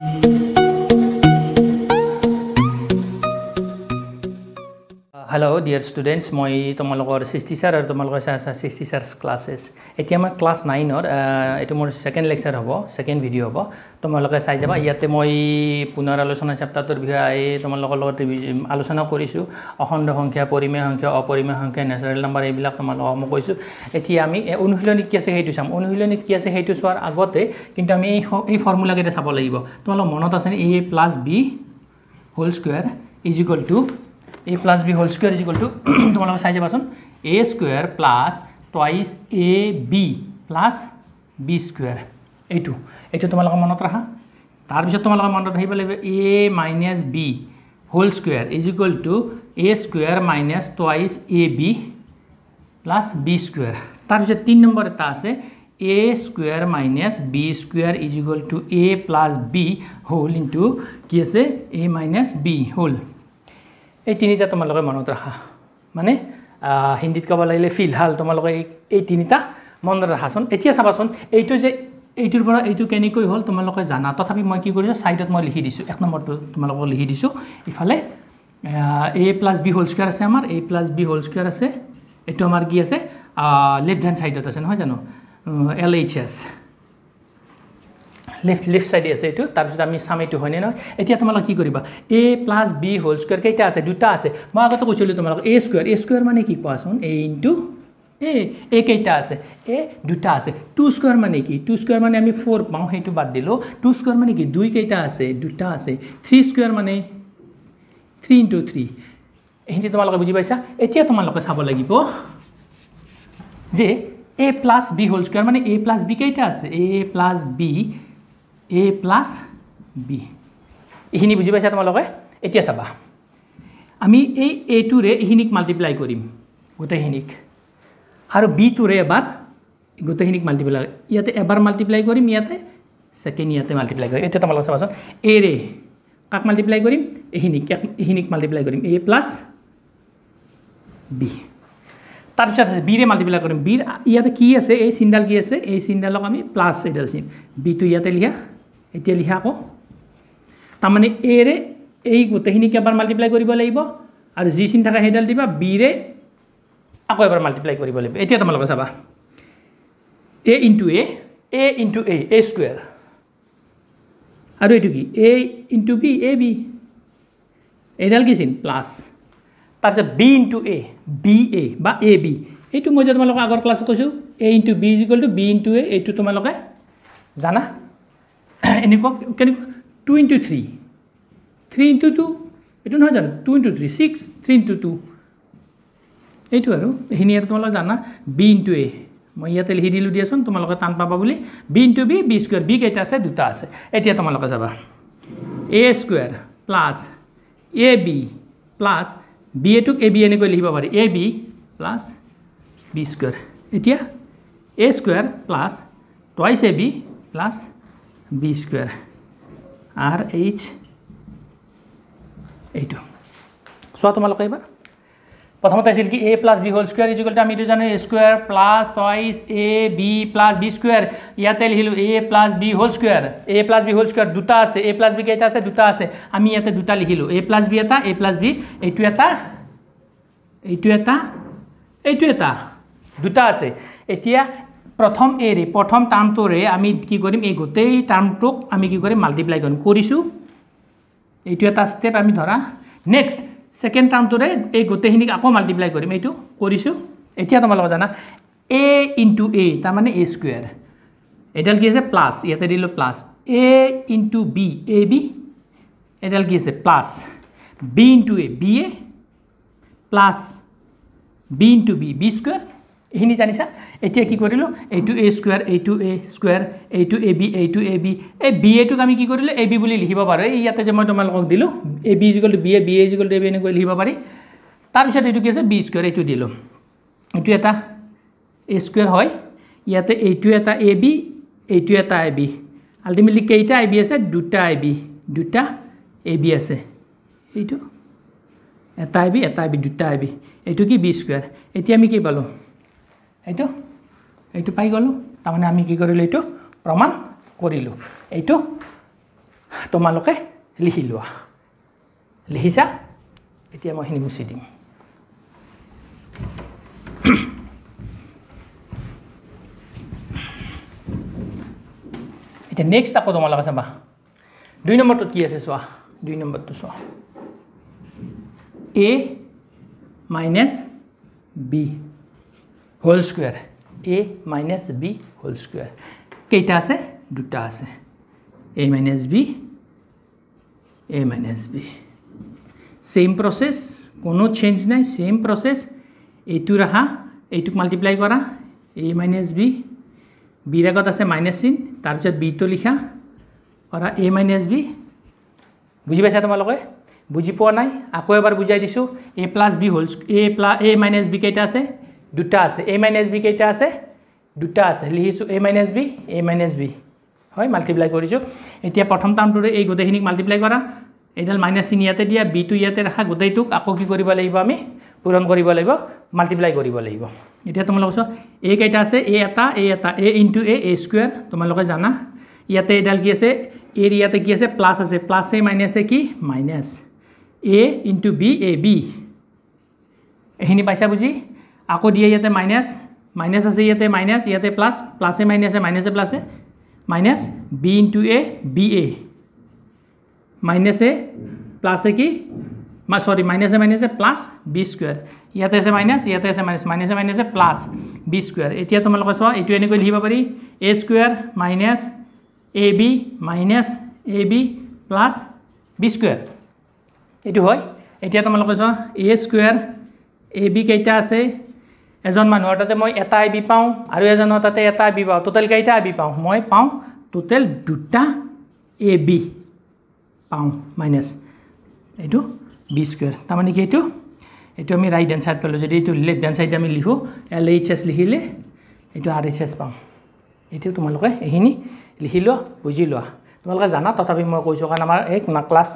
Thank mm. you. Hello' dear students মই তোমালোকৰ সৃষ্টি ছাৰ আৰু তোমালোকৰ চাৰ আছা সৃষ্টি ছাৰ ক্লাছেছ এতিয়া আমাৰ ক্লাছ নাইনৰ এইটো মোৰ ছেকেণ্ড লেকচাৰ হ'ব ছেকেণ্ড ভিডিঅ' হ'ব তোমালোকে চাই যাবা ইয়াতে মই পুনৰ আলোচনা চেপ্টাৰটোৰ বিষয়ে তোমালোকৰ লগত আলোচনা কৰিছোঁ অখণ্ড সংখ্যা পৰিমেয় সংখ্যা অপৰিমেয় সংখ্যা নেচাৰেল নাম্বাৰ এইবিলাক তোমালোকক মই কৈছোঁ এতিয়া আমি অনুশীলনী কি আছে সেইটো চাম অনুশীলনী কি আছে সেইটো চোৱাৰ আগতে কিন্তু আমি এই এই ফৰ্মুলাকেইটা চাব লাগিব তোমালোক মনত আছেনে A plus B whole square is equal to A plus B whole square is equal to तुम्हारा साइज पास A square plus twice A B plus B square यू ये तुम लोग मन में रहा तार पास तुम लोग मन में रखे A minus B whole square is equal to A square minus twice A B plus B square तार पास तीन नम्बर एट आज A square minus B square is equal to A plus B whole into कि माइनास बी होल এই তিনিটা তোমালোকে মনত ৰাখা মানে হিন্দীত ক'ব লাগিলে ফিলহাল তোমালোকে এই এই তিনিটা মনত ৰাখাচোন এতিয়া চাবাচোন এইটো যে এইটোৰ পৰা এইটো কেনেকৈ হ'ল তোমালোকে জানা তথাপি মই কি কৰিছোঁ ছাইডত মই লিখি দিছোঁ এক নম্বৰটো তোমালোকক লিখি দিছোঁ ইফালে A plus B whole square আছে আমাৰ A plus B whole square আছে এইটো আমাৰ কি আছে লেফ্ট হেণ্ড ছাইডত আছে নহয় জানো L H S left left চাইডে আছে এইটো তাৰপিছত আমি চাম এইটো হয়নে নহয় এতিয়া তোমালোকে কি কৰিবা A plus B whole square কেইটা আছে দুটা আছে মই আগতে কৈছিলোঁ তোমালোকক এ স্কুৱেৰ এ স্কুৱেৰ মানে কি কোৱাচোন এ ইনটু এ এ কেইটা আছে এ দুটা আছে টু স্কুৱেৰ মানে কি টু স্কুৱেৰ মানে আমি ফ'ৰ পাওঁ সেইটো বাদ দিলোঁ টু স্কুৱেৰ মানে কি দুই কেইটা আছে দুটা আছে থ্ৰী স্কুৱেৰ মানে থ্ৰী ইনটু থ্ৰী এইখিনি তোমালোকে বুজি পাইছা এতিয়া তোমালোকে চাব লাগিব যে A plus B whole square মানে এ প্লাছ বি কেইটা আছে A plus B A plus B এইখিনি বুজি পাইছা তোমালোকে এতিয়া চাবা আমি এই এইটোৰে এইখিনিক মাল্টিপ্লাই কৰিম গোটেইখিনিক আৰু বিটোৰে এবাৰ গোটেইখিনিক মাল্টিপ্লাই ইয়াতে এবাৰ মাল্টিপ্লাই কৰিম ইয়াতে ছেকেণ্ড ইয়াতে মাল্টিপ্লাই কৰিম এতিয়া তোমালোকে চাবাচোন এ ৰে কাক মাল্টিপ্লাই কৰিম এইখিনিক এক এইখিনিক মাল্টিপ্লাই কৰিম এ প্লাছ বি তাৰপিছত আছে বিৰে মাল্টিপ্লাই কৰিম বিৰ ইয়াতে কি আছে এই চিনডাল কি আছে এই চিনডালক আমি প্লাছ এইডাল চিন বিটো ইয়াতে লিখা এতিয়া লিখা আকৌ তাৰমানে এৰে এই গোটেইখিনিক এবাৰ মাল্টিপ্লাই কৰিব লাগিব আৰু যি চিন থাকে সেইডাল দিবা বিৰে আকৌ এবাৰ মাল্টিপ্লাই কৰিব লাগিব এতিয়া তোমালোকে চাবা A into A A into A A square আৰু এইটো কি A into B A B এইডাল কি চিন প্লাছ তাৰপিছত B into A B A বা এ বি এইটো মই যে তোমালোকক আগৰ ক্লাছত কৈছোঁ A into B is equal to B into A এইটো তোমালোকে জানা এনেকুৱা কেনেকুৱা two into three three into two এইটো নহয় জানো two into three six three into two এইটো আৰু এইখিনি আৰু তোমালোকে জানা বি ইণ্টু এ মই ইয়াতে লিখি দিলোঁ দিয়াচোন তোমালোকে টান পাবা বুলি B into B B square বি কেইটা আছে দুটা আছে এতিয়া তোমালোকে যাবা A square plus A B plus B এটোক এ বি এনেকৈ লিখিব পাৰি A B plus B square এতিয়া A square plus twice A B plus B square R H S চোৱা তোমালোকে এইবাৰ প্ৰথমতে আছিল কি A plus B whole square is equal আমি এইটো জানো square plus twice A B plus B square ইয়াতে লিখিলোঁ A plus B whole square A plus B whole square দুটা আছে এ প্লাছ বি কেইটা আছে দুটা আছে আমি ইয়াতে দুটা লিখিলোঁ এ প্লাছ বি এটা এ প্লাছ বি এইটো এটা এইটো এটা এইটো এটা দুটা আছে এতিয়া প্ৰথম এৰে প্ৰথম টাৰ্মটোৰে আমি কি কৰিম এই গোটেই টাৰ্মটোক আমি কি কৰিম মাল্টিপ্লাই কৰিম কৰিছোঁ এইটো এটা ষ্টেপ আমি ধৰা নেক্সট ছেকেণ্ড টাৰ্মটোৰে এই গোটেইখিনিক আকৌ মাল্টিপ্লাই কৰিম এইটো কৰিছোঁ এতিয়া তোমালোকৰ জানা এ ইনটু এ তাৰমানে এ স্কুৱেৰ এডাল কি আছে প্লাছ ইয়াতে দিলোঁ plus A into B A B এডাল কি আছে plus B into A B A plus B into B B square এইখিনি জানিছা এতিয়া কি কৰিলোঁ এইটো এ স্কুৱেৰ এইটো এ স্কুৱেৰ এইটো এ বি এইটো এ বি এই বি এটোক আমি কি কৰিলোঁ এ বি বুলি লিখিব পাৰোঁ এই ইয়াতে যে মই তোমালোকক দিলোঁ A B is equal to B A B A is equal to A B এনেকৈ লিখিব পাৰি তাৰপিছত এইটো কি আছে বি স্কুৱেৰ এইটো দিলোঁ এইটো এটা এ স্কুৱাৰ হয় ইয়াতে এইটো এটা এ বি এইটো এটা এ বি আল্টিমেটলি কেইটা এ বি আছে দুটা এ বি দুটা এ বি আছে এইটো এটা এ বি এটা এ বি দুটা এ বি এইটো কি বি স্কুৱেৰ এতিয়া আমি কি পালোঁ এইটো এইটো পাই গ'লোঁ তাৰমানে আমি কি কৰিলোঁ এইটো প্ৰমাণ কৰিলোঁ এইটো তোমালোকে লিখি লোৱা লিখিছা এতিয়া মই সেইখিনি গুচি দিম এতিয়া নেক্সট আকৌ তোমালোকে চাবা দুই নম্বৰটোত কি আছে চোৱা দুই নম্বৰটো চোৱা A minus B whole square A minus B whole square কেইটা আছে দুটা আছে A minus B A minus B same process কোনো চেঞ্জ নাই ছেইম প্ৰচেছ এইটো ৰাখা এইটোক মাল্টিপ্লাই কৰা এ মাইনাছ বি বিৰ আগত আছে মাইনাছ চিন তাৰপিছত বিটো লিখা কৰা এ মাইনাছ বি বুজি পাইছা তোমালোকে বুজি পোৱা নাই আকৌ এবাৰ বুজাই দিছোঁ এ প্লাছ বি হ'ল এ প্লা এ মাইনাছ বি কেইটা আছে দুটা আছে এ মাইনাছ বি কেইটা আছে দুটা আছে লিখিছোঁ A minus B A minus B হয় মাল্টিপ্লাই কৰিছোঁ এতিয়া প্ৰথম টাউনটোৰে এই গোটেইখিনিক মাল্টিপ্লাই কৰা এইডাল মাইনাছ চিন ইয়াতে দিয়া বিটো ইয়াতে ৰাখা গোটেইটোক আকৌ কি কৰিব লাগিব আমি পূৰণ কৰিব লাগিব মাল্টিপ্লাই কৰিব লাগিব এতিয়া তোমালোকৰ চোৱা এ কেইটা আছে এ এটা এ এটা এ ইনটু এ এ স্কুৱেৰ তোমালোকে জানা ইয়াতে এইডাল কি আছে এৰ ইয়াতে কি আছে প্লাছ আছে প্লাছ এ মাইনাছে কি minus A into B A B এইখিনি পাইছা বুজি আকৌ দিয়ে ইয়াতে মাইনাছ মাইনাছ আছে ইয়াতে মাইনাছ ইয়াতে প্লাছ প্লাছে মাইনাছে মাইনাছে প্লাছে minus B into A B A মাইনাছে প্লাছে কি চৰি মাইনাছে মাইনাছে প্লাছ বি স্কুৱেৰ ইয়াতে আছে মাইনাছ ইয়াতে আছে মাইনাছ মাইনাছে মাইনাছে প্লাছ বি স্কুৱেৰ এতিয়া তোমালোকে চোৱা এইটো এনেকৈ লিখিব পাৰি A square minus A B minus A B plus B square এইটো হয় এতিয়া তোমালোকে চোৱা এ স্কুৱেৰ এ বি কেইটা আছে এজন মানুহৰ তাতে মই এটা আই বি পাওঁ আৰু এজনৰ তাতে এটা আই বি পাওঁ টোটেল কেইটা আই বি পাওঁ মই পাওঁ টোটেল দুটা এ বি পাওঁ মাইনাছ এইটো বি স্কুৱেৰ তাৰমানে কি এইটো এইটো আমি ৰাইট হেণ্ড চাইড পালোঁ যদি এইটো লেফ্ট হেণ্ড চাইড আমি লিখোঁ এল এইচ এছ লিখিলে এইটো আৰ এইচ এছ পাওঁ এইটো তোমালোকে এইখিনি লিখি লোৱা বুজি লোৱা তোমালোকে জানা তথাপি মই কৈছোঁ কাৰণ আমাৰ এক ক্লাছ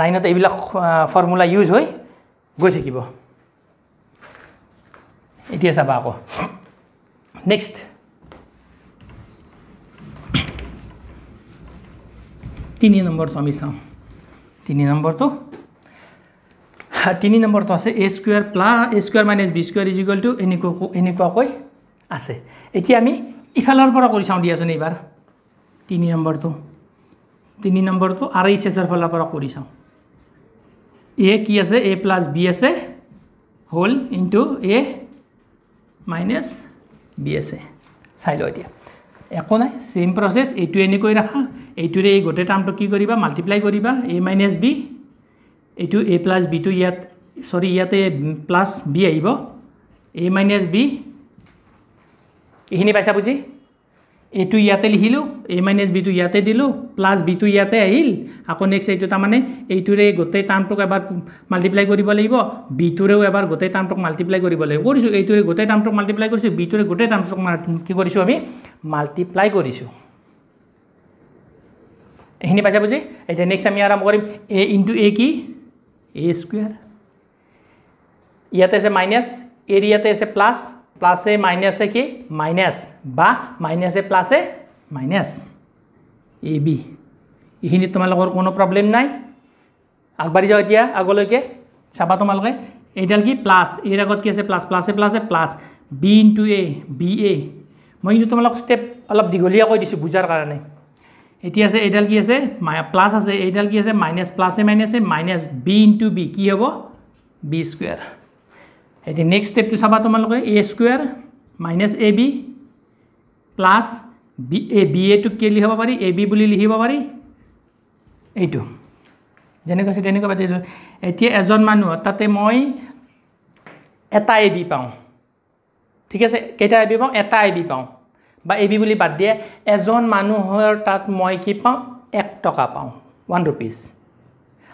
নাইনত এইবিলাক ফৰ্মুলা ইউজ হৈ গৈ থাকিব এতিয়া চাবা আকৌ নেক্সট তিনি নম্বৰটো আমি চাওঁ তিনি নম্বৰটো তিনি নম্বৰটো আছে A square plus A square minus B square is equal to এনেকুৱা এনেকুৱাকৈ আছে এতিয়া আমি ইফালৰ পৰা কৰি চাওঁ দিয়াচোন এইবাৰ তিনি নম্বৰটো তিনি নম্বৰটো আৰ এইচ এছৰ ফালৰ পৰা কৰি চাওঁ এ কি আছে এ প্লাছ বি আছে হ'ল ইনটু এ মাইনাছ বি এছ এ চাই লওঁ এতিয়া একো নাই ছেইম প্ৰচেছ এইটো এনেকৈ ৰাখা এইটোৰে এই গোটেই টাৰ্মটো কি কৰিবা মাল্টিপ্লাই কৰিবা এ মাইনাছ বি এইটো এ প্লাছ বিটো ইয়াত চৰি ইয়াতে প্লাছ বি আহিব এ মাইনাছ বি এইখিনি পাইছা বুজি এইটো ইয়াতে লিখিলোঁ এ মাইনাচ বিটো ইয়াতে দিলোঁ প্লাছ বিটো ইয়াতে আহিল আকৌ নেক্সট এইটো তাৰমানে এইটোৰে গোটেই টাৰ্মটোক এবাৰ মাল্টিপ্লাই কৰিব লাগিব বিটোৰেও এবাৰ গোটেই টাৰ্মটোক মাল্টিপ্লাই কৰিব লাগিব কৰিছোঁ এইটোৰে গোটেই টাৰ্মটোক মাল্টিপ্লাই কৰিছোঁ বিটোৰে গোটেই টাৰ্মটোক কি কৰিছোঁ আমি মাল্টিপ্লাই কৰিছোঁ এইখিনি পাইছা বুজি এতিয়া নেক্সট আমি আৰম্ভ কৰিম এ ইনটু এ কি এ স্কুৱেৰ ইয়াতে আছে মাইনাছ এৰ ইয়াতে আছে প্লাছ প্লাস এ মাইনাস কি মাইনাস বা minus A plus A minus A B এইখিনি তোমালোকর কোনো প্রবলেম নাই আগবাড়ি যাও এটা আগলকে চাবা তোমালে এইডাল কি প্লাস এর আগত কি আছে plus plus A plus A plus B into A B A মই কিন্তু তোমালোক স্টেপ অলপ দীঘলীয়া কৈ দিছোঁ বুজাৰ কাৰণে এতিয়া আছে এইডাল কি আছে প্লাস আছে এইডাল কি আছে minus plus A minus A minus B into B কি হ'ব বি স্কুৱেৰ এতিয়া নেক্সট ষ্টেপটো চাবা তোমালোকে A square minus A B plus B A B এটোক কি লিখাব পাৰি এ বি বুলি লিখিব পাৰি এইটো যেনেকুৱা আছে তেনেকুৱা পাতি এতিয়া এজন মানুহৰ তাতে মই এটা এ বি পাওঁ ঠিক আছে কেইটা এ বি পাওঁ এটা এ বি পাওঁ বা এ বি বুলি বাদ দিয়ে এজন মানুহৰ তাত মই কি পাওঁ এক টকা পাওঁ ওৱান ৰুপিজ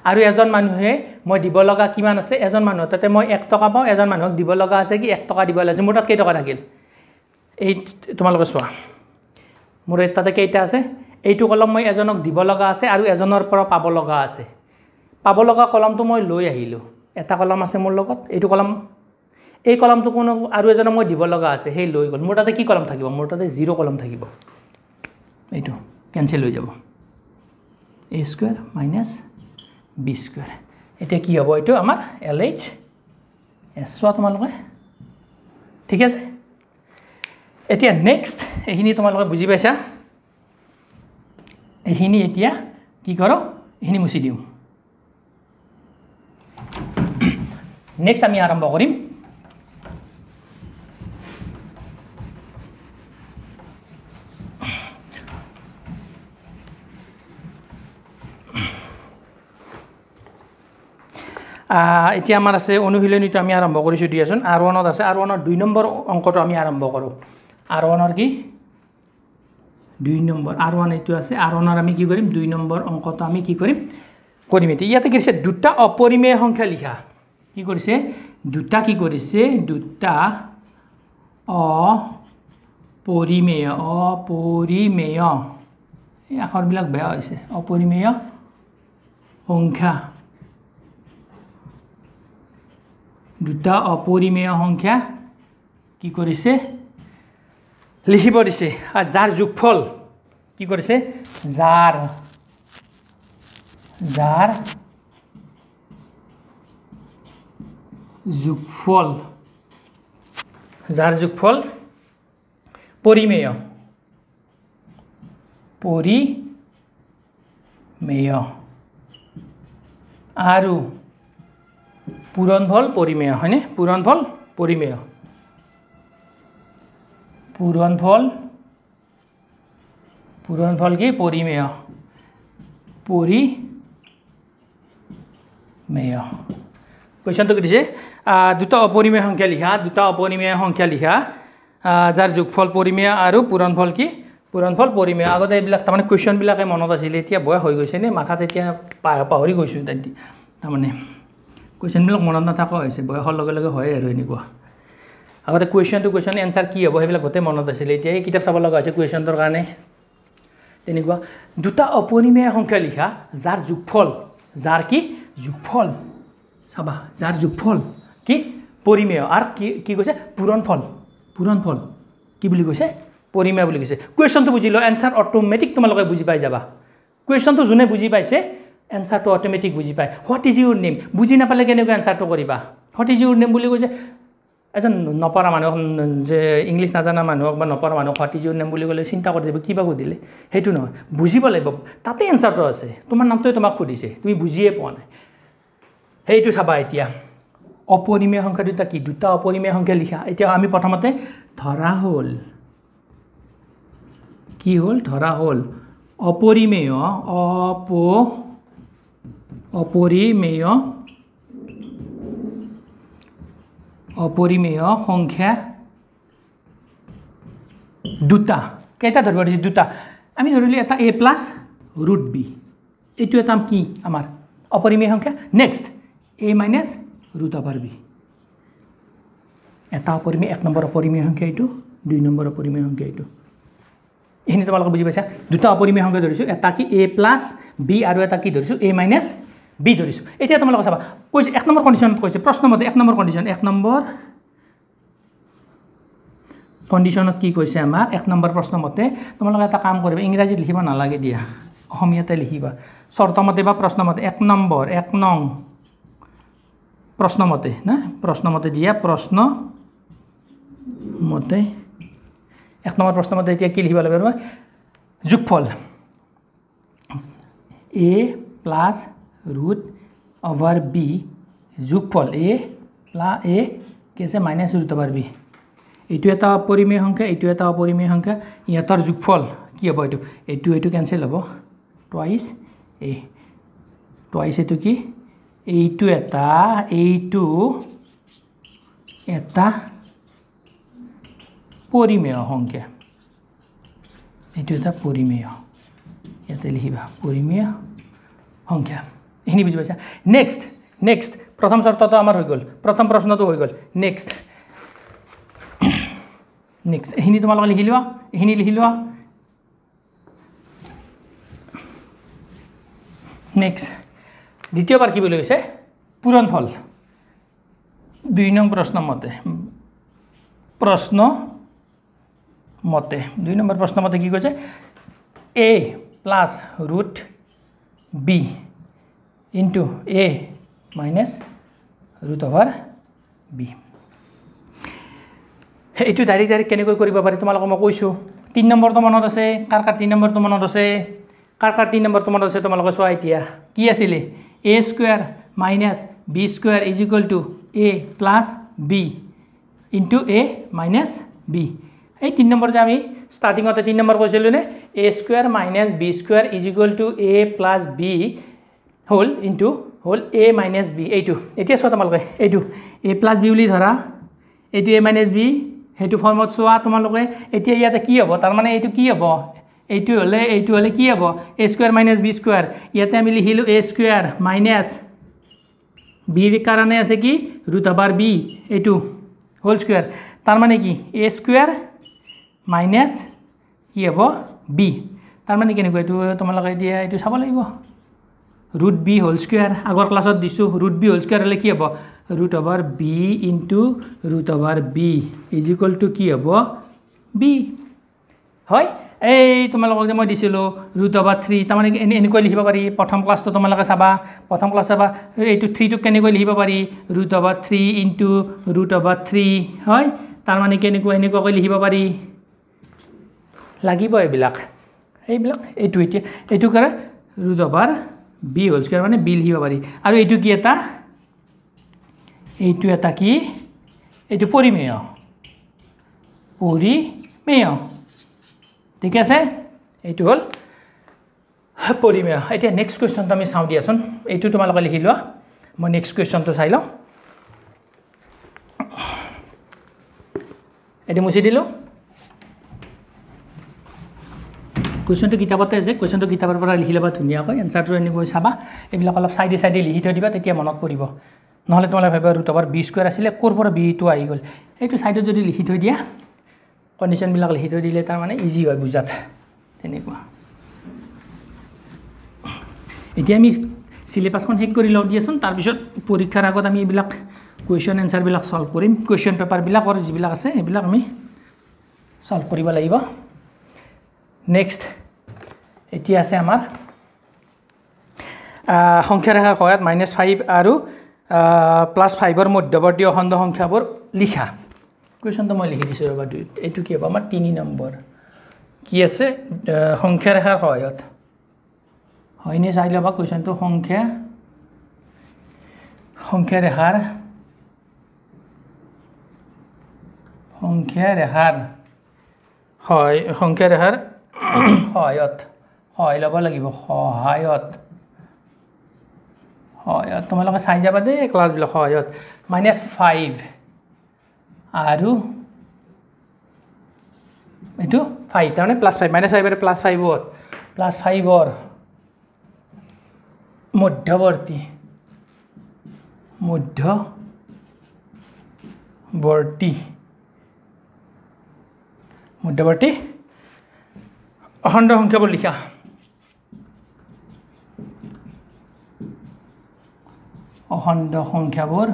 আৰু এজন মানুহে মই দিব লগা কিমান আছে এজন মানুহ তাতে মই এক টকা পাওঁ এজন মানুহক দিব লগা আছে কি এক টকা দিব লাগে মোৰ তাত কেইটকা থাকিল এই তোমালোকে চোৱা মোৰ তাতে কেইটা আছে এইটো কলম মই এজনক দিব লগা আছে আৰু এজনৰ পৰা পাব লগা আছে পাব লগা কলমটো মই লৈ আহিলোঁ এটা কলম আছে মোৰ লগত এইটো কলম এই কলমটো কোনো আৰু এজনক মই দিব লগা আছে সেই লৈ গ'ল মোৰ তাতে কি কলম থাকিব মোৰ তাতে জিৰ' কলম থাকিব এইটো কেঞ্চেল হৈ যাব এ স্কুৱেৰ মাইনাছ বিশ স্কুয়ার এটা কি হব এই আমার এল এইচ এসা তোমালে ঠিক আছে এটা নেক্সট এই তোমালে বুঝি পাইছা এই এতিয়া কি করো এই মুছি দিও নেক্সট আমি আরম্ভ করিম এতিয়া আমাৰ আছে অনুশীলনীটো আমি আৰম্ভ কৰিছোঁ দিয়াচোন আৰ ওৱানত আছে আৰ ওৱানৰ দুই নম্বৰ অংকটো আমি আৰম্ভ কৰোঁ আৰ ওৱানৰ কি দুই নম্বৰ আৰ ওৱান এইটো আছে আৰ ওৱানৰ আমি কি কৰিম দুই নম্বৰ অংকটো আমি কি কৰিম কৰিম এতিয়া ইয়াতে কি কৰিছে দুটা অপৰিমেয় সংখ্যা লিখা কি কৰিছে দুটা কি কৰিছে দুটা অ পৰিমেয় অপৰিমেয় এই আখৰবিলাক বেয়া হৈছে অপৰিমেয় সংখ্যা দুটা অপৰিমেয় সংখ্যা কি কৰিছে লিখিব দিছে আৰু যাৰ যোগফল কি কৰিছে যাৰ যাৰ যোগফল যাৰ যোগফল পৰিমেয় পৰিমেয় আৰু পূৰণফল পৰিমেয় হয়নে পূৰণফল পৰিমেয় পূৰণফল পূৰণফল কি পৰিমেয় পৰিমেয় কুৱেশ্যনটো কি দিছে দুটা অপৰিমেয় সংখ্যা লিখা দুটা অপৰিমেয় সংখ্যা লিখা যাৰ যোগফল পৰিমেয় আৰু পূৰণফল কি পূৰণফল পৰিমেয় আগতে এইবিলাক তাৰমানে কুৱেশ্যনবিলাকে মনত আছিলে এতিয়া বয়স হৈ গৈছে নে মাথাত এতিয়া পাহৰি গৈছোঁ তাৰমানে কুৱেশ্যনবিলাক মনত নাথাক হৈছে বয়সৰ লগে লগে হয় আৰু এনেকুৱা আগতে কুৱেশ্যন টু কুৱেশ্যন এনচাৰ কি হ'ব সেইবিলাক গোটেই মনত আছিলে এতিয়া এই কিতাপ চাব লগা হৈছে কুৱেশ্যনটোৰ কাৰণে তেনেকুৱা দুটা অপৰিমেয় সংখ্যা লিখা যাৰ যোগফল যাৰ কি যোগফল চাবা যাৰ যোগফল কি পৰিমেয় আৰু কি কি কৈছে পূৰণফল পূৰণফল কি বুলি কৈছে পৰিমেয় বুলি কৈছে কুৱেশ্যনটো বুজি লোৱা এনচাৰ অট'মেটিক তোমালোকে বুজি পাই যাবা কুৱেশ্যনটো যোনে বুজি পাইছে এনচাৰটো অট'মেটিক বুজি পায় হোৱাট ইজ ইউৰ নেম বুজি নাপালে কেনেকৈ এনচাৰটো কৰিবা হোৱাট ইজ ইউৰ নেম বুলি কৈছে এজন নপৰা মানুহক যে ইংলিছ নাজানা মানুহক বা নপৰা মানুহক হোৱাট ইজ ইউৰ নেম বুলি ক'লে চিন্তা কৰি দিব কিবা সুধিলে সেইটো নহয় বুজিব লাগিব তাতে এনচাৰটো আছে তোমাৰ নামটোৱে তোমাক সুধিছে তুমি বুজিয়ে পোৱা নাই সেইটো চাবা এতিয়া অপৰিমেয় সংখ্যা দুটা কি দুটা অপৰিমেয় সংখ্যা লিখা এতিয়া আমি প্ৰথমতে ধৰা হ'ল কি হ'ল ধৰা হ'ল অপৰিমেয় অপ অপৰিমেয় অপৰিমেয় সংখ্যা দুটা কেইটা ধৰিব পাৰছি দুটা আমি ধৰলি এটা এ প্লাছ ৰুট বি এইটো এটা কি আমাৰ অপৰিমেয় সংখ্যা next a minus root over b এটা অপৰিমেয় এক নম্বৰ অপৰিমেয় সংখ্যা এইটো দুই নম্বৰ অপৰিমেয় সংখ্যা এইটো এইখিনি তোমালোকে বুজি পাইছা দুটা অপৰিমেয় সংখ্যা ধৰিছোঁ এটা কি এ প্লাছ বি আৰু এটা কি ধৰিছোঁ এ মাইনাছ বি ধৰিছোঁ এতিয়া তোমালোকে চাবা কৈছে এক নম্বৰ কণ্ডিশ্যনত কৈছে প্ৰশ্নমতে এক নম্বৰ কণ্ডিশ্যন এক নম্বৰ কণ্ডিশ্যনত কি কৈছে আমাক এক নম্বৰ প্ৰশ্ন মতে তোমালোকে এটা কাম কৰিবা ইংৰাজীত লিখিব নালাগে দিয়া অসমীয়াতে লিখিবা চৰ্তমতে বা প্ৰশ্নমতে এক নম্বৰ এক নং প্ৰশ্নমতে না প্ৰশ্নমতে দিয়া প্ৰশ্ন মতে এক নম্বৰ প্ৰশ্নমতে এতিয়া কি লিখিব লাগিব যোগফল a plus root over b जुगफल ए प्ला ए कैसे माइनास रूट ओवर बी यू एट अपरिमेय संख्या यू एट अपरिमेय संख्या इतर जुगफल कि हम ये यू यू केसल हम टाइस ए टाइस ये कि मेय संख्या यूमेय इते लिखा परमेय संख्या এইখিনি বুজি পাইছা নেক্সট নেক্সট প্ৰথম চৰ্তটো আমাৰ হৈ গ'ল প্ৰথম প্ৰশ্নটো হৈ গ'ল নেক্সট নেক্সট এইখিনি তোমালোকে লিখি লোৱা এইখিনি লিখি লোৱা নেক্সট দ্বিতীয়বাৰ কি বুলি কৈছে পূৰণ ফল দুই নং মতে প্ৰশ্ন মতে দুই নম্বৰ প্ৰশ্ন মতে কি কৈছে a plus root b into a minus root over b. এইটো ডাইৰেক্ট ডাইৰেক্ট কেনেকৈ কৰিব পাৰি তোমালোকক মই কৈছোঁ তিন নম্বৰটো মনত আছে কাৰ কাৰ তিনি নম্বৰটো মনত আছে কাৰ কাৰ তিনি নম্বৰটো মনত আছে তোমালোকে চোৱা এতিয়া কি আছিলে a square minus B square is equal to a plus B into A minus b এই তিনি নম্বৰ যে আমি ষ্টাৰ্টিঙতে তিনি নম্বৰ কৈছিলোঁ নে a square minus B square is equal to a plus b হ'ল ইনটু হ'ল এ মাইনাছ বি এইটো এতিয়া চোৱা তোমালোকে এইটো এ প্লাছ বি বুলি ধৰা এইটো এ মাইনাছ বি সেইটো ফৰ্মত চোৱা তোমালোকে এতিয়া ইয়াতে কি হ'ব তাৰমানে এইটো কি হ'ব এইটো হ'লে এইটো হ'লে কি হ'ব a square minus B square ইয়াতে আমি লিখিলোঁ এ স্কুৱাৰ মাইনাছ বিৰ কাৰণে আছে কি ৰুট অভাৰ বি এইটো হ'ল স্কুৱাৰ তাৰমানে কি এ স্কুৱাৰ মাইনাছ কি হ'ব বি তাৰমানে কেনেকুৱা এইটো তোমালোকে এতিয়া এইটো চাব লাগিব root b whole square agar class ot disu root b whole square le ki hobo root over b into root over b is equal to ki hobo b hoy ei tumalok je moi disilu root over 3 ta mane eni koi likhiba pari pratham class to tumalok saba pratham class saba ei tu 3 tu kene koi likhiba pari root over 3 into root over 3 hoy tar mane kene koi eni koi likhiba pari lagibo e bilak ei bilak ei tu eti etu kara root over b whole square মানে b লিখিব পাৰি আৰু এইটো কি এটা এইটো এটা কি এইটো পৰিমেয় পৰিমেয় ঠিক আছে এইটো হ'ল পৰিমেয় এতিয়া নেক্সট কুৱেশ্যনটো আমি চাওঁ দিয়াচোন এইটো তোমালোকে লিখি লোৱা মই নেক্সট কুৱেশ্যনটো চাই লওঁ এইটো মুচি দিলোঁ কুৱেশ্যনটো কিতাপতে যে কুৱেশ্যনটো কিতাপৰ পৰা লিখি ল'বা ধুনীয়াকৈ এনচাৰটো এনেকৈ চাবা এইবিলাক অলপ চাইডে চাইডে লিখি থৈ দিবা তেতিয়া মনত পৰিব নহ'লে তোমালোকে ভাবিবা ৰুট অভাৰ বি স্কুৱেৰ আছিলে ক'ৰ পৰা বিটো আহি গ'ল সেইটো চাইডত যদি লিখি থৈ দিয়া কণ্ডিশ্যনবিলাক লিখি থৈ দিলে তাৰমানে ইজি হয় বুজাত তেনেকুৱা এতিয়া আমি চিলেবাছখন শেষ কৰি লওঁ দিয়াচোন তাৰপিছত পৰীক্ষাৰ আগত আমি এইবিলাক কুৱেশ্যন এনচাৰবিলাক চল্ভ কৰিম কুৱেশ্যন পেপাৰবিলাকৰ যিবিলাক আছে সেইবিলাক আমি চল্ভ কৰিব লাগিব নেক্সট এতিয়া আছে আমাৰ সংখ্যাৰেখা কয়াত মাইনাছ ফাইভ আৰু প্লাছ ফাইভৰ মধ্যৱৰ্তী অখণ্ড সংখ্যাবোৰ লিখা কুৱেশ্যনটো মই লিখি দিছোঁ ৰ'বা দুই এইটো কি হ'ব আমাৰ তিনি নম্বৰ কি আছে সংখ্যাৰেখাৰ সহায়ত হয়নে চাই ল'বা কুৱেশ্যনটো সংখ্যা সংখ্যাৰেখাৰ সংখ্যাৰেখাৰ সহায় সংখ্যাৰেখাৰ সহায়ত হয় ল'ব লাগিব সহায়ত সহায়ত তোমালোকে চাই যাবা দেই ক্লাছবিলাক সহায়ত মাইনাছ ফাইভ আৰু এইটো ফাইভ তাৰমানে প্লাছ ফাইভ মাইনাছ ফাইভ আৰু প্লাছ ফাইভত প্লাছ ফাইভৰ মধ্যৱৰ্তী মধ্যৱৰ্তী মধ্যৱৰ্তী অখণ্ড সংখ্যাবোৰ লিখা অখণ্ড সংখ্যাবোৰ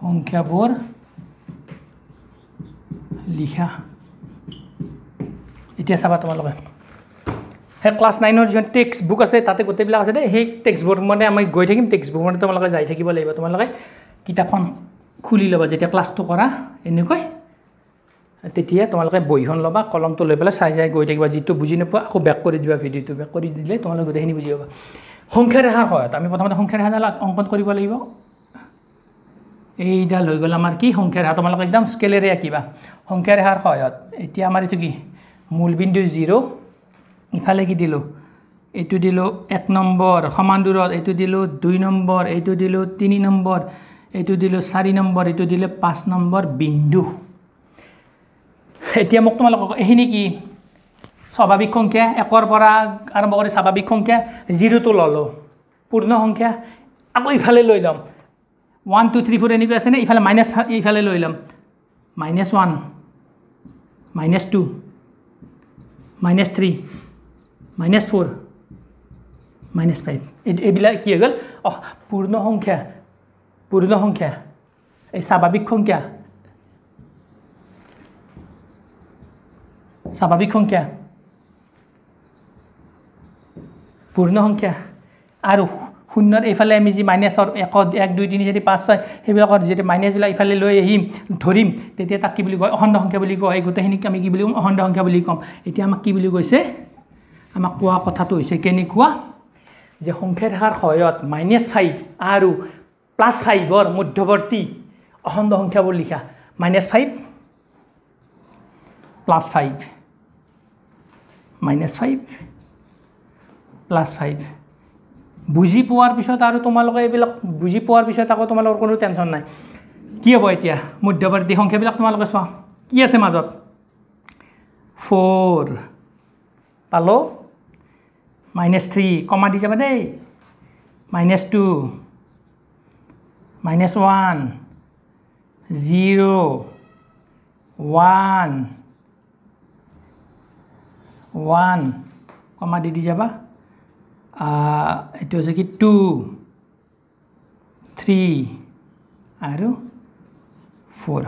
সংখ্যাবোৰ লিখা এতিয়া চাবা তোমালোকে সেই ক্লাছ নাইনৰ যিখন টেক্সট বুক আছে তাতে গোটেইবিলাক আছে দেই সেই টেক্সটবোৰ মানে আমি গৈ থাকিম টেক্সটবুক মানে তোমালোকে যাই থাকিব লাগিব তোমালোকে কিতাপখন খুলি ল'বা যেতিয়া ক্লাছটো কৰা এনেকৈ তেতিয়া তোমালোকে বহীখন ল'বা কলমটো লৈ পেলাই চাই চাই গৈ থাকিবা যিটো বুজি নোপোৱা আকৌ বেক কৰি দিবা ভিডিঅ'টো বেক কৰি দিলে তোমালোকে গোটেইখিনি বুজি পাবা সংখ্যাৰ হাৰ হয় আমি প্ৰথমতে সংখ্যাৰ হাৰডাল অংকন কৰিব লাগিব এইডাল হৈ গ'ল আমাৰ কি সংখ্যাৰ হাৰ তোমালোকে একদম স্কেলেৰে আঁকিবা সংখ্যাৰ হাৰ সহায়ত এতিয়া আমাৰ এইটো কি মূল বিন্দু জিৰ' ইফালে কি দিলোঁ এইটো দিলোঁ এক নম্বৰ সমান দূৰত এইটো দিলোঁ দুই নম্বৰ এইটো দিলোঁ তিনি নম্বৰ এইটো দিলোঁ চাৰি নম্বৰ এইটো দিলোঁ পাঁচ নম্বৰ বিন্দু এতিয়া মোক তোমালোকক এইখিনি কি স্বাভাৱিক সংখ্যা একৰ পৰা আৰম্ভ কৰি স্বাভাৱিক সংখ্যা জিৰ'টো ল'লোঁ পূৰ্ণ সংখ্যা আকৌ ইফালে লৈ ল'ম ওৱান টু থ্ৰী ফ'ৰ এনেকুৱা আছেনে ইফালে মাইনাছ ইফালে লৈ ল'ম minus one minus two minus three minus four minus five এই এইবিলাক কি হৈ গ'ল অহ পূৰ্ণ সংখ্যা পূৰ্ণ সংখ্যা এই স্বাভাৱিক সংখ্যা স্বাভাৱিক সংখ্যা পূৰ্ণ সংখ্যা আৰু শূন্যৰ এইফালে আমি যি মাইনাছৰ এক এক দুই তিনি চাৰি পাঁচ ছয় সেইবিলাকৰ যেতিয়া মাইনাছবিলাক এইফালে লৈ আহিম ধৰিম তেতিয়া তাক কি বুলি কয় অখণ্ড সংখ্যা বুলি কয় এই গোটেইখিনিক আমি কি বুলি ক'ম অখণ্ড সংখ্যা বুলি ক'ম এতিয়া আমাক কি বুলি কৈছে আমাক কোৱা কথাটো হৈছে কেনেকুৱা যে সংখ্যা থকাৰ সহায়ত মাইনাছ ফাইভ আৰু প্লাছ ফাইভৰ মধ্যৱৰ্তী অখণ্ড সংখ্যাবোৰ লিখা minus five plus five minus five plus five বুজি পোৱাৰ পিছত আৰু তোমালোকে এইবিলাক বুজি পোৱাৰ পিছত আকৌ তোমালোকৰ কোনো টেনশ্যন নাই কি হ'ব এতিয়া মধ্যপাৰ্তি সংখ্যাবিলাক তোমালোকে চোৱা কি আছে মাজত ফ'ৰ পালো মাইনাছ থ্ৰী কমা দি যাবা দেই minus two minus one zero' one one comma দি দি যাবা এইটো হৈছে কি টু থ্ৰী আৰু ফ'ৰ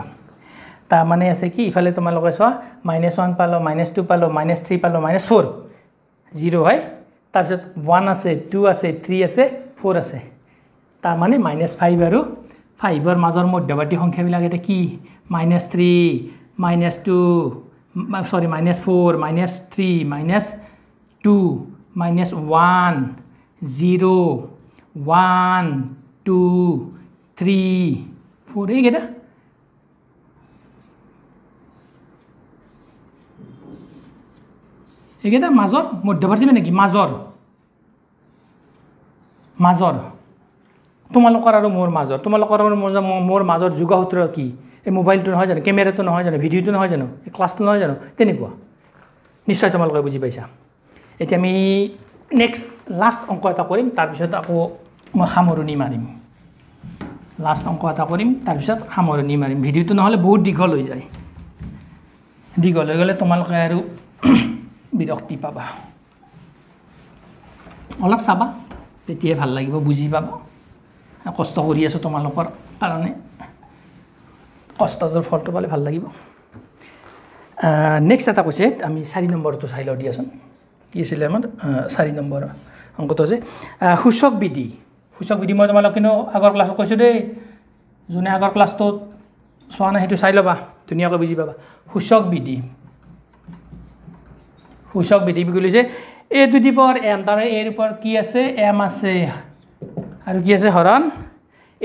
তাৰমানে আছে কি ইফালে তোমালোকে চোৱা মাইনাছ ওৱান পালোঁ মাইনাছ টু পালোঁ মাইনাছ থ্ৰী পালোঁ মাইনাছ ফ'ৰ জিৰ' হয় তাৰপিছত ওৱান আছে টু আছে থ্ৰী আছে ফ'ৰ আছে তাৰমানে মাইনাছ ফাইভ আৰু ফাইভৰ মাজৰ মধ্যৱৰ্তী সংখ্যাবিলাক এতিয়া কি minus three minus two sorry minus four minus three minus two minus 1, 0, 1, 2, 3, 4, ini kita. Ini kita mazor, mudah berarti mana lagi, mazor. Mazor. তোমাৰ লোকৰ আৰু মোৰ মাজত তোমাৰ লোকৰ আৰু মোৰ মোৰ মাজত যোগা সূত্ৰ কি এই মোবাইলটো নহয় জানো কেমেৰাটো নহয় জানো ভিডিঅ'টো নহয় জানো এই ক্লাছটো নহয় জানো তেনেকুৱা নিশ্চয় তোমালোকে বুজি পাইছা এতিয়া আমি নেক্সট লাষ্ট অংক এটা কৰিম তাৰপিছত আকৌ মই সামৰণি মাৰিম লাষ্ট অংক এটা কৰিম তাৰপিছত সামৰণি মাৰিম ভিডিঅ'টো নহ'লে বহুত দীঘল হৈ যায় দীঘল হৈ গ'লে তোমালোকে আৰু বিৰক্তি পাবা অলপ চাবা তেতিয়াই ভাল লাগিব বুজি পাব কষ্ট কৰি আছোঁ তোমালোকৰ কাৰণে কষ্টটোৰ ফলটো পালে ভাল লাগিব নেক্সট এটা কৈছে আমি চাৰি নম্বৰটো চাই লওঁ দিয়াচোন কি আছিলে আমাৰ চাৰি নম্বৰ অংকটো যে সূচক বিধি সূচক বিধি মই তোমালোক কিন্তু আগৰ ক্লাছত কৈছোঁ দেই যোনে আগৰ ক্লাছটোত চোৱা নাই সেইটো চাই ল'বা ধুনীয়াকৈ বুজি পাবা সূচক বিধি সূচক বিধি বুলি কৈছে a to the power m তাৰমানে এৰ ওপৰত কি আছে এম আছে আৰু কি আছে হৰণ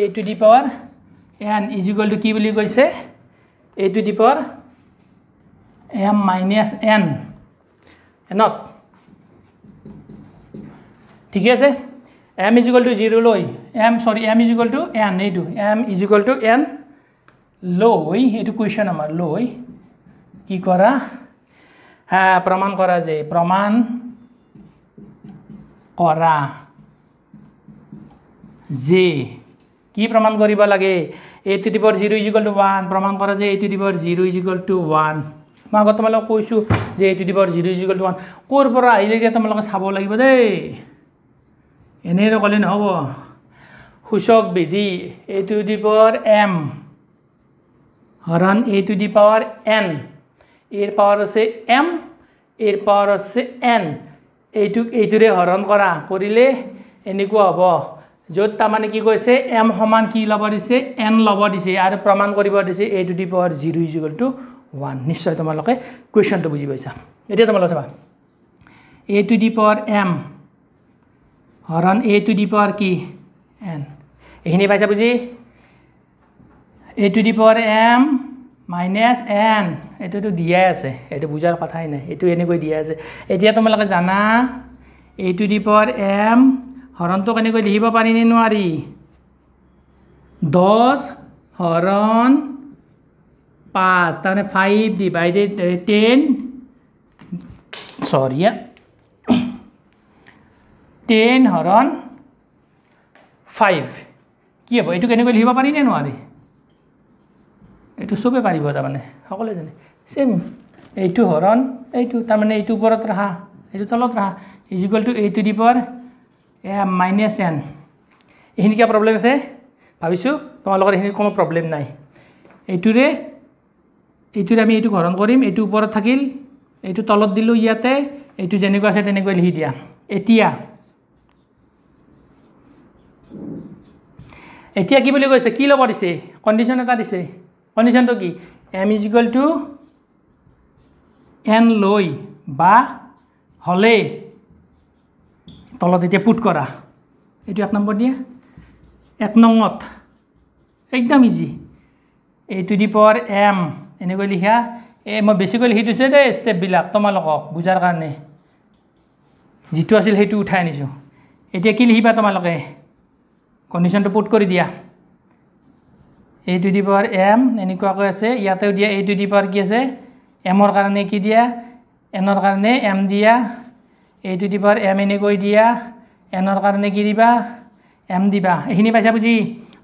a to the power n to কি বুলি কৈছে a to the power m minus n এনত ঠিকে আছে এম ইজিকুৱেল টু জিৰ' লৈ m sorry m is equal to n এইটো এম ইজিকুৱেল টু এন লৈ এইটো কুৱেশ্যন আমাৰ লৈ কি কৰা হা প্ৰমাণ কৰা যে প্ৰমাণ কৰা যে কি প্ৰমাণ কৰিব লাগে এইটো টিপৰ জিৰ' ইজিকুৱেল টু ওৱান প্ৰমাণ কৰা যে এইটো টিপৰ জিৰ' ইজিকুৱেল টু ওৱান মই আগত তোমালোকক কৈছোঁ যে এইটো টিপৰ জিৰ' ইজিকুৱেল টু ওৱান ক'ৰ পৰা আহিলে এতিয়া তোমালোকে চাব লাগিব দেই এনেদৰে ক'লে নহ'ব সূচক বিধি a to the power m হৰণ a to the power n এৰ পাৱাৰ আছে এম এৰ পাৱাৰ আছে এন এইটো এইটোৰে হৰণ কৰা কৰিলে এনেকুৱা হ'ব য'ত তাৰমানে কি কৈছে এম সমান কি ল'ব দিছে এন ল'ব দিছে আৰু প্ৰমাণ কৰিব দিছে a to the power zero' is equal to one নিশ্চয় তোমালোকে কুৱেশ্যনটো বুজি পাইছা এতিয়া তোমালোকে চাবা a to the power m হৰণ এ টু দি পাৱাৰ কি এন এইখিনি পাইছা বুজি a to the power m minus n এইটোতো দিয়াই আছে এইটো বুজাৰ কথাই নাই এইটো এনেকৈ দিয়াই আছে এতিয়া তোমালোকে জানা a to the power m হৰণটো কেনেকৈ লিখিব পাৰিনে নোৱাৰি দহ হৰণ পাঁচ তাৰমানে five divided ten sorry ten হৰণ ফাইভ কি হ'ব এইটো কেনেকৈ লিখিব পাৰিনে নোৱাৰি এইটো চবেই পাৰিব তাৰমানে সকলোৱে জানে চেম এইটো হৰণ এইটো তাৰমানে এইটো ওপৰত ৰাখা এইটো তলত ৰাখা ইজিকুৱেল টু এইটো দিব এ মাইনাছ এন এইখিনি কিবা প্ৰব্লেম আছে ভাবিছোঁ তোমালোকৰ এইখিনিত কোনো প্ৰব্লেম নাই এইটোৰে এইটোৰে আমি এইটো হৰণ কৰিম এইটো ওপৰত থাকিল এইটো তলত দিলোঁ ইয়াতে এইটো যেনেকুৱা আছে তেনেকৈ লিখি দিয়া এতিয়া এতিয়া কি বুলি কৈছে কি ল'ব দিছে কণ্ডিশ্যন এটা দিছে কণ্ডিশ্যনটো কি এম ইজিকুৱেল টু এন লৈ বা হ'লে তলত এতিয়া পুট কৰা এইটো এক নম্বৰ দিয়া এক নঙত একদম easy a to the power m এনেকৈ লিখা এই মই বেছিকৈ লিখি দিছোঁ দেই ষ্টেপবিলাক তোমালোকক বুজাৰ কাৰণে যিটো আছিল সেইটো উঠাই আনিছোঁ এতিয়া কি লিখিবা তোমালোকে কণ্ডিশ্যন টু পুট কৰি দিয়া a to the power m এনেকুৱাকৈ আছে ইয়াতেও দিয়া এ টু ডি পাৱাৰ কি আছে এমৰ কাৰণে কি দিয়া এনৰ কাৰণে এম দিয়া a to the power m এনেকৈ দিয়া এনৰ কাৰণে কি দিবা এম দিবা এইখিনি পাইছা বুজি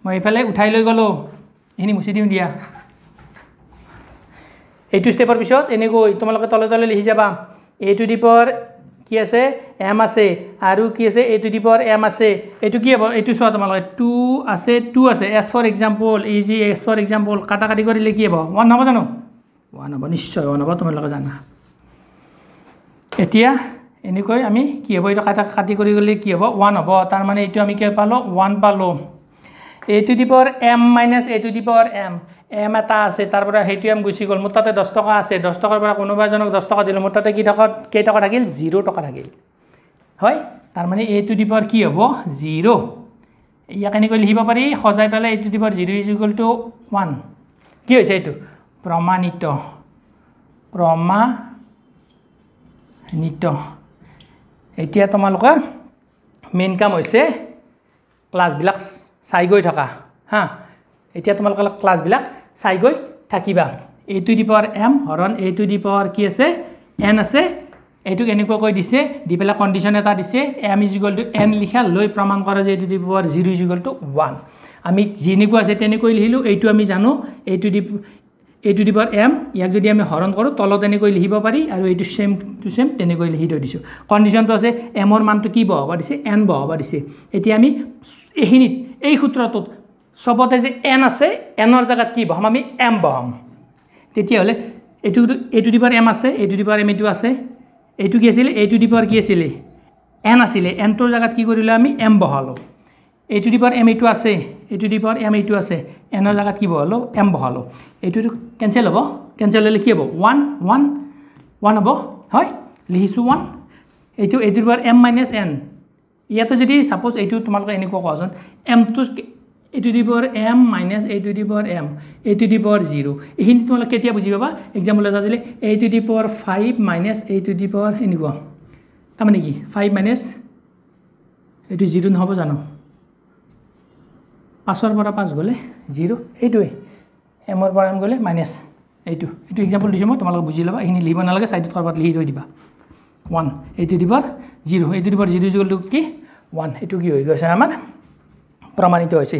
মই এইফালে উঠাই লৈ গ'লোঁ এইখিনি মুচি দিওঁ দিয়া এইটো ষ্টেপৰ পিছত এনেকৈ তোমালোকে তলে তলে লিখি যাবা এ টু কি আছে এম আছে আৰু কি আছে এইটো টু দি পাৱাৰ এম আছে এইটো কি হ'ব এইটো চোৱা তোমালোকে টু আছে টু আছে as for example e g as for example কাটা কাটি কৰিলে কি হ'ব ওৱান হ'ব জানো ওৱান হ'ব নিশ্চয় ওৱান হ'ব তোমালোকে জানা এতিয়া এনেকৈ আমি কি হ'ব এইটো কাটা কাটি কৰি গ'লে কি হ'ব ওৱান হ'ব তাৰমানে এইটো আমি কি পালোঁ ওৱান পালোঁ এইটো to the power m minus a to the power m m এটা আছে তাৰ পৰা সেইটো এম গুচি গ'ল মোৰ তাতে দহ টকা আছে দহ টকাৰ পৰা কোনোবাজনক দহ টকা দিলোঁ মোৰ তাতে কি কেইটকাত কেইটকা থাকিল জিৰ' টকা থাকিল হয় তাৰমানে এ টু দিপৰ কি হ'ব জিৰ' ইয়াক এনেকৈ লিখিব পাৰি সজাই পেলাই এইটো ডিপৰ জিৰ' টু ওৱান কি হৈছে এইটো প্ৰমাণিত প্ৰমা নিত এতিয়া তোমালোকৰ মেইন কাম হৈছে ক্লাছবিলাক চাই গৈ থকা হা এতিয়া তোমালোকৰ ক্লাছবিলাক চাই গৈ থাকিবা a to the power m হৰণ এ টু দি পাৱাৰ কি আছে এন আছে এইটোক এনেকুৱাকৈ দিছে দি পেলাই কণ্ডিশ্যন এটা দিছে এম ইজিকল টু এন লিখা লৈ প্ৰমাণ কৰা যে এইটো to the power zero' is equal to one আমি যেনেকুৱা আছে তেনেকৈ লিখিলোঁ এইটো আমি জানো এইটো দি এইটো টু দি পাৱাৰ এম ইয়াক যদি আমি হৰণ কৰোঁ তলত এনেকৈ লিখিব পাৰি আৰু এইটো চেম টু চেম তেনেকৈ লিখি থৈ দিছোঁ কণ্ডিশ্যনটো আছে এমৰ মানটো কি বঢ়াব দিছে এন বঢ়াব দিছে এতিয়া আমি এইখিনিত এই সূত্ৰটোত সবতে যে এন আছে এনৰ জেগাত কি বহাম আমি এম বহাম তেতিয়াহ'লে এইটো এইটো ডিপাৰ এম আছে এইটো ডিপাৰ এম এইটো আছে এইটো কি আছিলে এইটো ডিপাৰ কি আছিলে এন আছিলে এনটোৰ জেগাত কি কৰিলোঁ আমি এম বহালোঁ এইটো ডিপাৰ এম এইটো আছে এইটো ডিপাৰ এম এইটো আছে এনৰ জেগাত কি বহালোঁ এম বহালোঁ এইটোতো কেঞ্চেল হ'ব কেঞ্চেল হ'লে কি হ'ব ওৱান ওৱান ওৱান হ'ব হয় লিখিছোঁ ওৱান এইটো এইটো দিবাৰ এম মাইনাছ এন ইয়াতে যদি ছাপ'জ এইটো তোমালোকে এনেকুৱা কোৱাচোন এমটো a to the power m minus a to the power m a to the power zero' এইখিনি তোমালোকে কেতিয়া বুজি পাবা এক্সাম্পল এটা দিলে a to the power five minus a to the power এনেকুৱা তাৰমানে কি ফাইভ মাইনাছ এইটো জিৰ' নহ'ব জানো পাঁচৰ পৰা পাঁচ গ'লে জিৰ' এইটোৱে এমৰ পৰা এম গ'লে মাইনাছ এইটো এইটো এক্সাম্পল দিছোঁ মই তোমালোকে বুজি ল'বা এইখিনি লিখিব নালাগে ছাইডত ক'ৰবাত লিখি থৈ দিবা ওৱান এইটো দিব জিৰ' এইটো দিব জিৰ' যিটো কি ওৱান এইটো কি হৈ গৈছে আমাৰ প্ৰমাণিত হৈছে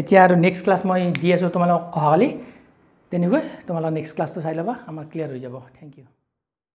এতিয়া আৰু নেক্সট ক্লাছ মই দি আছোঁ তোমালোকক অহাকালি তেনেকৈ তোমালোকৰ নেক্সট ক্লাছটো চাই ল'বা আমাৰ ক্লিয়াৰ হৈ যাব থেংক ইউ